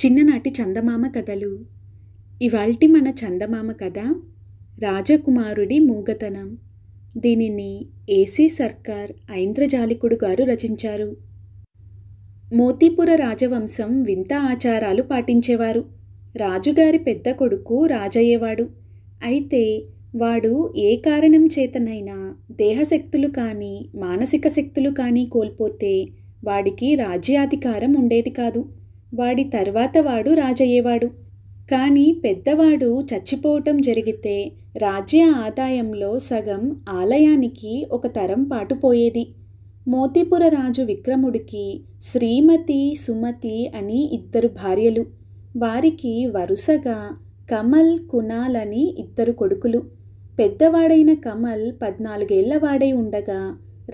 చిన్ననాటి చందమామ కథలు ఇవాల్టి మన చందమామ కథ రాజకుమారుడి మూగతనం దీనిని ఏసీ సర్కార్ ఐంద్రజాలికుడు గారు రచించారు మోతీపుర రాజవంశం వింత ఆచారాలు పాటించేవారు రాజుగారి పెద్ద కొడుకు రాజయ్యేవాడు అయితే వాడు ఏ కారణం చేతనైనా దేహశక్తులు కానీ మానసిక శక్తులు కానీ కోల్పోతే వాడికి రాజ్యాధికారం ఉండేది కాదు వాడి తర్వాత వాడు రాజయ్యేవాడు కానీ పెద్దవాడు చచ్చిపోవటం జరిగితే రాజ్య ఆదాయంలో సగం ఆలయానికి ఒక తరం పాటు పోయేది మోతిపుర రాజు విక్రముడికి శ్రీమతి సుమతి అని ఇద్దరు భార్యలు వారికి వరుసగా కమల్ కునాల్ అని ఇద్దరు కొడుకులు పెద్దవాడైన కమల్ పద్నాలుగేళ్లవాడై ఉండగా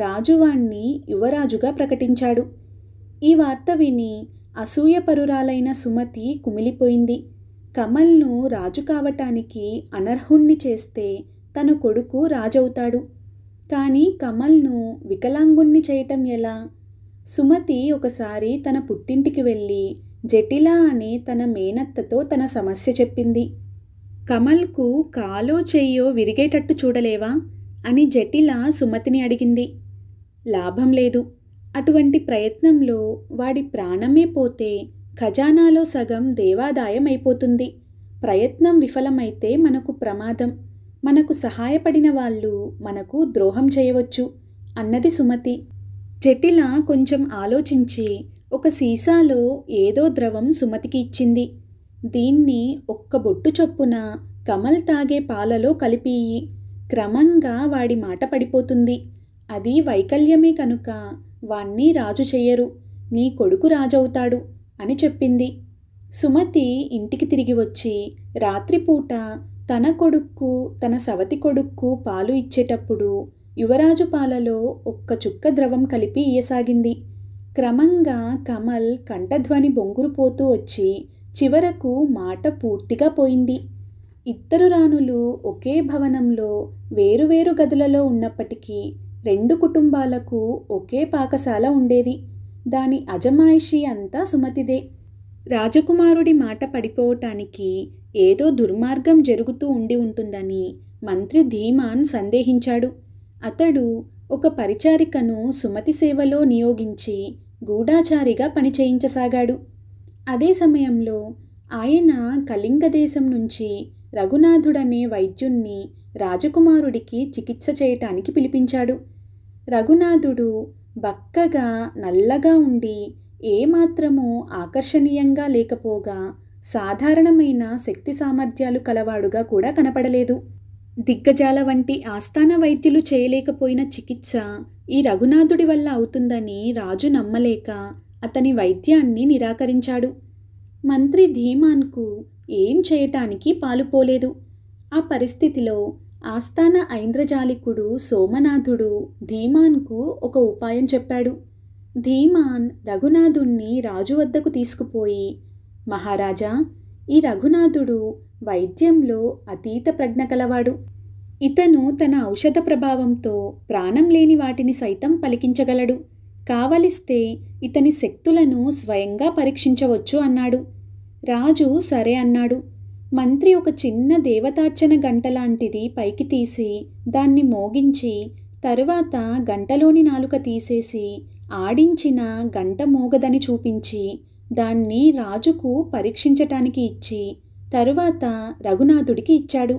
రాజువాణ్ణి యువరాజుగా ప్రకటించాడు ఈ వార్త విని అసూయపరురాలైన సుమతి కుమిలిపోయింది కమల్ను రాజు కావటానికి అనర్హుణ్ణి చేస్తే తన కొడుకు రాజవుతాడు కానీ కమల్ను వికలాంగుణ్ణి చేయటం ఎలా సుమతి ఒకసారి తన పుట్టింటికి వెళ్ళి జటిల అని తన మేనత్తతో తన సమస్య చెప్పింది కమల్కు కాలో చెయ్యో విరిగేటట్టు చూడలేవా అని జటిల సుమతిని అడిగింది లాభం లేదు అటువంటి ప్రయత్నంలో వాడి ప్రాణమే పోతే ఖజానాలో సగం దేవాదాయం అయిపోతుంది ప్రయత్నం విఫలమైతే మనకు ప్రమాదం మనకు సహాయపడిన వాళ్ళు మనకు ద్రోహం చేయవచ్చు అన్నది సుమతి జటిల కొంచెం ఆలోచించి ఒక సీసాలో ఏదో ద్రవం సుమతికి ఇచ్చింది దీన్ని ఒక్క బొట్టు చొప్పున కమల్ తాగే పాలలో కలిపి క్రమంగా వాడి మాట పడిపోతుంది అది వైకల్యమే కనుక వాణ్ణి రాజు చెయ్యరు నీ కొడుకు రాజవుతాడు అని చెప్పింది సుమతి ఇంటికి తిరిగి వచ్చి రాత్రిపూట తన కొడుక్కు తన సవతి కొడుక్కు పాలు ఇచ్చేటప్పుడు యువరాజు పాలలో ఒక్క చుక్క ద్రవం కలిపి ఇయ్యసాగింది క్రమంగా కమల్ కంఠధ్వని పోతూ వచ్చి చివరకు మాట పూర్తిగా పోయింది ఇద్దరు రాణులు ఒకే భవనంలో వేరువేరు గదులలో ఉన్నప్పటికీ రెండు కుటుంబాలకు ఒకే పాకశాల ఉండేది దాని అజమాయిషి అంతా సుమతిదే రాజకుమారుడి మాట పడిపోవటానికి ఏదో దుర్మార్గం జరుగుతూ ఉండి ఉంటుందని మంత్రి ధీమాన్ సందేహించాడు అతడు ఒక పరిచారికను సుమతి సేవలో నియోగించి గూఢాచారిగా పనిచేయించసాగాడు అదే సమయంలో ఆయన కళింగ దేశం నుంచి రఘునాథుడనే వైద్యుణ్ణి రాజకుమారుడికి చికిత్స చేయటానికి పిలిపించాడు రఘునాథుడు బక్కగా నల్లగా ఉండి ఏమాత్రమూ ఆకర్షణీయంగా లేకపోగా సాధారణమైన శక్తి సామర్థ్యాలు కలవాడుగా కూడా కనపడలేదు దిగ్గజాల వంటి ఆస్థాన వైద్యులు చేయలేకపోయిన చికిత్స ఈ రఘునాథుడి వల్ల అవుతుందని రాజు నమ్మలేక అతని వైద్యాన్ని నిరాకరించాడు మంత్రి ధీమాన్కు ఏం చేయటానికి పాలుపోలేదు ఆ పరిస్థితిలో ఆస్థాన ఐంద్రజాలికుడు సోమనాథుడు ధీమాన్కు ఒక ఉపాయం చెప్పాడు ధీమాన్ రఘునాథుణ్ణి రాజు వద్దకు తీసుకుపోయి మహారాజా ఈ రఘునాథుడు వైద్యంలో అతీత ప్రజ్ఞ కలవాడు ఇతను తన ఔషధ ప్రభావంతో ప్రాణం లేని వాటిని సైతం పలికించగలడు కావలిస్తే ఇతని శక్తులను స్వయంగా పరీక్షించవచ్చు అన్నాడు రాజు సరే అన్నాడు మంత్రి ఒక చిన్న దేవతార్చన గంట లాంటిది పైకి తీసి దాన్ని మోగించి తరువాత గంటలోని నాలుక తీసేసి ఆడించిన గంట మోగదని చూపించి దాన్ని రాజుకు పరీక్షించటానికి ఇచ్చి తరువాత రఘునాథుడికి ఇచ్చాడు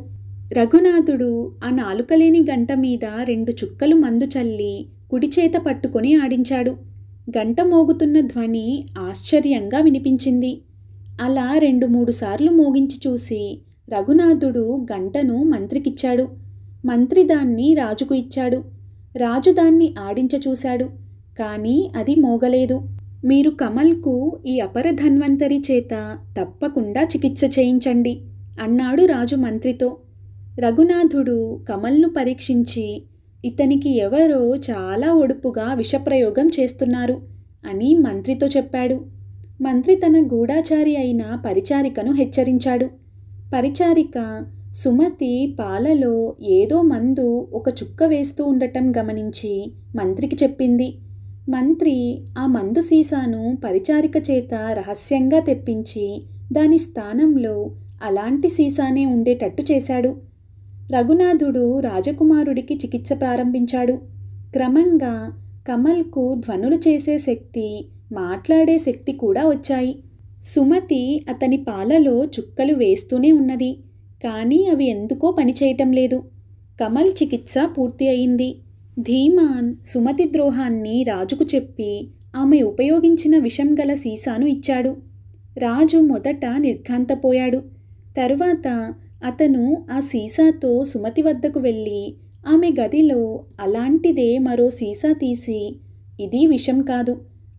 రఘునాథుడు ఆ నాలుకలేని గంట మీద రెండు చుక్కలు మందు చల్లి కుడిచేత పట్టుకొని ఆడించాడు గంట మోగుతున్న ధ్వని ఆశ్చర్యంగా వినిపించింది అలా రెండు మూడు సార్లు మోగించి చూసి రఘునాథుడు గంటను మంత్రికిచ్చాడు మంత్రి దాన్ని రాజుకు ఇచ్చాడు రాజు దాన్ని ఆడించచూశాడు కానీ అది మోగలేదు మీరు కమల్కు ఈ అపరధన్వంతరి చేత తప్పకుండా చికిత్స చేయించండి అన్నాడు రాజు మంత్రితో రఘునాథుడు కమల్ను పరీక్షించి ఇతనికి ఎవరో చాలా ఒడుపుగా విషప్రయోగం చేస్తున్నారు అని మంత్రితో చెప్పాడు మంత్రి తన గూఢాచారి అయిన పరిచారికను హెచ్చరించాడు పరిచారిక సుమతి పాలలో ఏదో మందు ఒక చుక్క వేస్తూ ఉండటం గమనించి మంత్రికి చెప్పింది మంత్రి ఆ మందు సీసాను పరిచారిక చేత రహస్యంగా తెప్పించి దాని స్థానంలో అలాంటి సీసానే ఉండేటట్టు చేశాడు రఘునాథుడు రాజకుమారుడికి చికిత్స ప్రారంభించాడు క్రమంగా కమల్కు ధ్వనులు చేసే శక్తి మాట్లాడే శక్తి కూడా వచ్చాయి సుమతి అతని పాలలో చుక్కలు వేస్తూనే ఉన్నది కానీ అవి ఎందుకో పనిచేయటం లేదు కమల్ చికిత్స పూర్తి అయింది ధీమాన్ సుమతి ద్రోహాన్ని రాజుకు చెప్పి ఆమె ఉపయోగించిన విషం గల సీసాను ఇచ్చాడు రాజు మొదట నిర్ఘాంతపోయాడు తర్వాత అతను ఆ సీసాతో సుమతి వద్దకు వెళ్ళి ఆమె గదిలో అలాంటిదే మరో సీసా తీసి ఇది విషం కాదు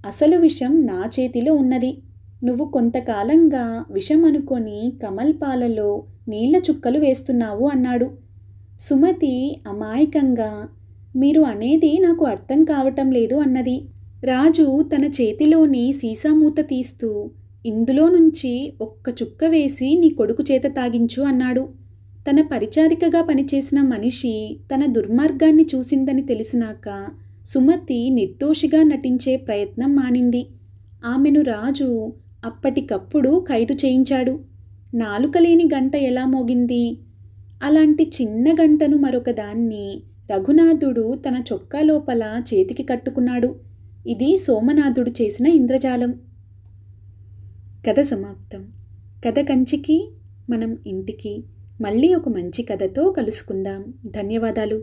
అసలు విషం నా చేతిలో ఉన్నది నువ్వు కొంతకాలంగా విషం అనుకొని కమల్ పాలలో నీళ్ల చుక్కలు వేస్తున్నావు అన్నాడు సుమతి అమాయకంగా మీరు అనేది నాకు అర్థం కావటం లేదు అన్నది రాజు తన చేతిలోని సీసా మూత తీస్తూ ఇందులో నుంచి ఒక్క చుక్క వేసి నీ కొడుకు చేత తాగించు అన్నాడు తన పరిచారికగా పనిచేసిన మనిషి తన దుర్మార్గాన్ని చూసిందని తెలిసినాక సుమతి నిర్దోషిగా నటించే ప్రయత్నం మానింది ఆమెను రాజు అప్పటికప్పుడు ఖైదు చేయించాడు నాలుకలేని గంట ఎలా మోగింది అలాంటి చిన్న గంటను మరొకదాన్ని రఘునాథుడు తన చొక్కా లోపల చేతికి కట్టుకున్నాడు ఇది సోమనాథుడు చేసిన ఇంద్రజాలం కథ సమాప్తం కథ కంచికి మనం ఇంటికి మళ్ళీ ఒక మంచి కథతో కలుసుకుందాం ధన్యవాదాలు